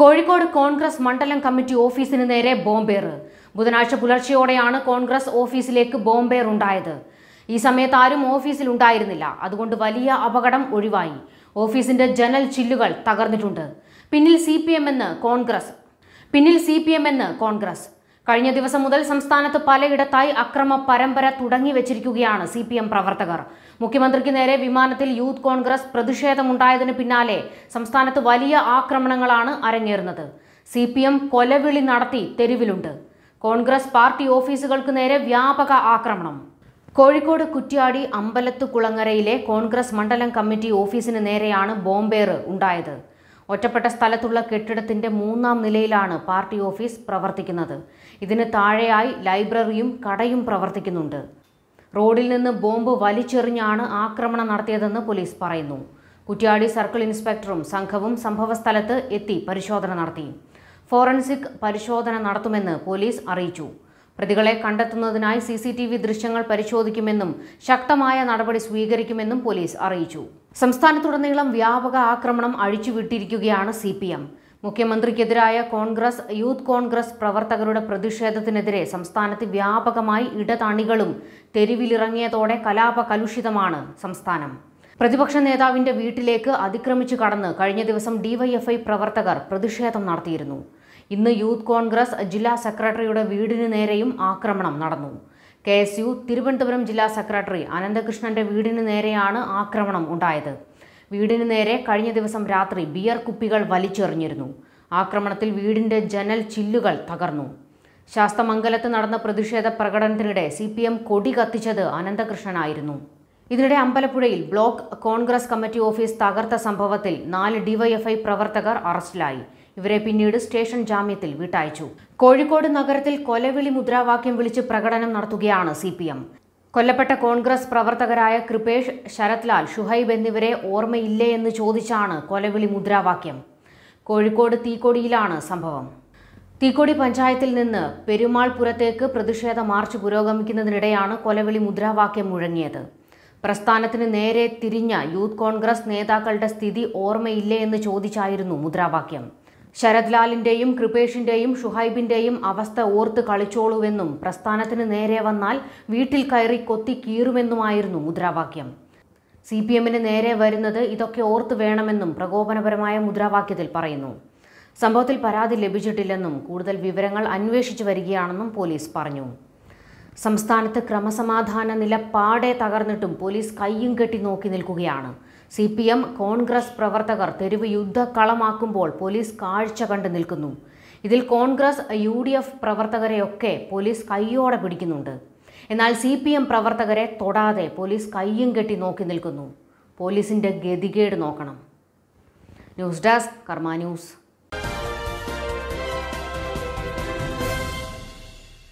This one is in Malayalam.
കോഴിക്കോട് കോൺഗ്രസ് മണ്ഡലം കമ്മിറ്റി ഓഫീസിന് നേരെ ബോംബേർ ബുധനാഴ്ച പുലർച്ചെയോടെയാണ് കോൺഗ്രസ് ഓഫീസിലേക്ക് ബോംബേർ ഉണ്ടായത് ഈ സമയത്ത് ആരും ഓഫീസിൽ ഉണ്ടായിരുന്നില്ല അതുകൊണ്ട് വലിയ അപകടം ഒഴിവായി ഓഫീസിന്റെ ജനൽ ചില്ലുകൾ തകർന്നിട്ടുണ്ട് പിന്നിൽ സി പി എം എന്ന് കോൺഗ്രസ് പിന്നിൽ സി പി എം എന്ന് കോൺഗ്രസ് കഴിഞ്ഞ ദിവസം മുതൽ സംസ്ഥാനത്ത് പലയിടത്തായി അക്രമ പരമ്പര തുടങ്ങി വെച്ചിരിക്കുകയാണ് സി പി എം പ്രവർത്തകർ മുഖ്യമന്ത്രിക്ക് നേരെ വിമാനത്തിൽ യൂത്ത് കോൺഗ്രസ് പ്രതിഷേധമുണ്ടായതിന് പിന്നാലെ സംസ്ഥാനത്ത് വലിയ ആക്രമണങ്ങളാണ് അരങ്ങേറുന്നത് സി പി എം കൊലവിളി നടത്തി തെരുവിലുണ്ട് കോൺഗ്രസ് പാർട്ടി ഓഫീസുകൾക്ക് നേരെ വ്യാപക ആക്രമണം കോഴിക്കോട് കുറ്റ്യാടി അമ്പലത്ത് കുളങ്ങരയിലെ കോൺഗ്രസ് മണ്ഡലം കമ്മിറ്റി ഓഫീസിന് നേരെയാണ് ബോംബേറ് ഉണ്ടായത് ഒറ്റപ്പെട്ട സ്ഥലത്തുള്ള കെട്ടിടത്തിന്റെ മൂന്നാം നിലയിലാണ് പാർട്ടി ഓഫീസ് പ്രവർത്തിക്കുന്നത് ഇതിന് താഴെയായി ലൈബ്രറിയും കടയും പ്രവർത്തിക്കുന്നുണ്ട് റോഡിൽ നിന്ന് ബോംബ് വലിച്ചെറിഞ്ഞാണ് ആക്രമണം നടത്തിയതെന്ന് പോലീസ് പറയുന്നു കുറ്റ്യാടി സർക്കിൾ ഇൻസ്പെക്ടറും സംഘവും സംഭവസ്ഥലത്ത് എത്തി പരിശോധന നടത്തി ഫോറൻസിക് പരിശോധന നടത്തുമെന്ന് പോലീസ് അറിയിച്ചു പ്രതികളെ കണ്ടെത്തുന്നതിനായി സി സി ടി വി ദൃശ്യങ്ങൾ പരിശോധിക്കുമെന്നും ശക്തമായ നടപടി സ്വീകരിക്കുമെന്നും പോലീസ് അറിയിച്ചു സംസ്ഥാനത്തുടനീളം വ്യാപക ആക്രമണം അഴിച്ചുവിട്ടിരിക്കുകയാണ് സി പി എം മുഖ്യമന്ത്രിക്കെതിരായ കോൺഗ്രസ് യൂത്ത് കോൺഗ്രസ് പ്രവർത്തകരുടെ പ്രതിഷേധത്തിനെതിരെ സംസ്ഥാനത്ത് വ്യാപകമായി ഇടതണികളും തെരുവിലിറങ്ങിയതോടെ കലാപ കലുഷിതമാണ് സംസ്ഥാനം പ്രതിപക്ഷ നേതാവിന്റെ വീട്ടിലേക്ക് അതിക്രമിച്ചു കടന്ന് കഴിഞ്ഞ ദിവസം ഡിവൈഎഫ്ഐ പ്രവർത്തകർ പ്രതിഷേധം നടത്തിയിരുന്നു ഇന്ന് യൂത്ത് കോൺഗ്രസ് ജില്ലാ സെക്രട്ടറിയുടെ വീടിന് നേരെയും ആക്രമണം നടന്നു കെ എസ് യു തിരുവനന്തപുരം ജില്ലാ സെക്രട്ടറി അനന്തകൃഷ്ണന്റെ വീടിന് നേരെയാണ് ആക്രമണം ഉണ്ടായത് വീടിന് നേരെ കഴിഞ്ഞ ദിവസം രാത്രി ബിയർ കുപ്പികൾ വലിച്ചെറിഞ്ഞിരുന്നു ആക്രമണത്തിൽ വീടിന്റെ ജനൽ ചില്ലുകൾ തകർന്നു ശാസ്തമംഗലത്ത് നടന്ന പ്രതിഷേധ പ്രകടനത്തിനിടെ സി പി എം കൊടി കത്തിച്ചത് അനന്തകൃഷ്ണനായിരുന്നു ഇതിനിടെ അമ്പലപ്പുഴയിൽ ബ്ലോക്ക് കോൺഗ്രസ് കമ്മിറ്റി ഓഫീസ് തകർത്ത സംഭവത്തിൽ നാല് ഡിവൈഎഫ്ഐ പ്രവർത്തകർ അറസ്റ്റിലായി ഇവരെ പിന്നീട് സ്റ്റേഷൻ ജാമ്യത്തിൽ വിട്ടയച്ചു കോഴിക്കോട് നഗരത്തിൽ കൊലവിളി മുദ്രാവാക്യം വിളിച്ച് പ്രകടനം നടത്തുകയാണ് സി കൊല്ലപ്പെട്ട കോൺഗ്രസ് പ്രവർത്തകരായ കൃപേഷ് ശരത്ലാൽ ഷുഹൈബ് എന്നിവരെ ഓർമ്മയില്ലേ എന്ന് ചോദിച്ചാണ് കൊലവിളി മുദ്രാവാക്യം കോഴിക്കോട് തീക്കൊടിയിലാണ് സംഭവം തീക്കൊടി പഞ്ചായത്തിൽ നിന്ന് പുരത്തേക്ക് പ്രതിഷേധ മാർച്ച് പുരോഗമിക്കുന്നതിനിടെയാണ് കൊലവിളി മുദ്രാവാക്യം മുഴങ്ങിയത് പ്രസ്ഥാനത്തിന് നേരെ തിരിഞ്ഞ യൂത്ത് കോൺഗ്രസ് നേതാക്കളുടെ സ്ഥിതി ഓർമ്മയില്ലേ എന്ന് ചോദിച്ചായിരുന്നു മുദ്രാവാക്യം ശരത് ലാലിന്റെയും കൃപേഷിന്റെയും ഷുഹൈബിന്റെയും അവസ്ഥ ഓർത്ത് കളിച്ചോളൂവെന്നും പ്രസ്ഥാനത്തിന് നേരെ വന്നാൽ വീട്ടിൽ കയറി കൊത്തി കീറുമെന്നുമായിരുന്നു മുദ്രാവാക്യം സി പി എമ്മിന് നേരെ വരുന്നത് ഇതൊക്കെ ഓർത്ത് വേണമെന്നും പ്രകോപനപരമായ മുദ്രാവാക്യത്തിൽ പറയുന്നു സംഭവത്തിൽ പരാതി ലഭിച്ചിട്ടില്ലെന്നും കൂടുതൽ വിവരങ്ങൾ അന്വേഷിച്ചു വരികയാണെന്നും പോലീസ് പറഞ്ഞു സംസ്ഥാനത്ത് ക്രമസമാധാന നില പാടെ തകർന്നിട്ടും പോലീസ് കയ്യും കെട്ടി നോക്കി നിൽക്കുകയാണ് സി പി എം കോൺഗ്രസ് പ്രവർത്തകർ തെരുവ് യുദ്ധക്കളമാക്കുമ്പോൾ പോലീസ് കാഴ്ച കണ്ടു നിൽക്കുന്നു ഇതിൽ കോൺഗ്രസ് യു ഡി എഫ് പ്രവർത്തകരെയൊക്കെ പോലീസ് കയ്യോടെ പിടിക്കുന്നുണ്ട് എന്നാൽ സി പി എം പ്രവർത്തകരെ തൊടാതെ പോലീസ് കയ്യും കെട്ടി നോക്കി നിൽക്കുന്നു പോലീസിൻ്റെ ഗതികേട് നോക്കണം ന്യൂസ് ഡെസ്ക് കർമ്മ ന്യൂസ്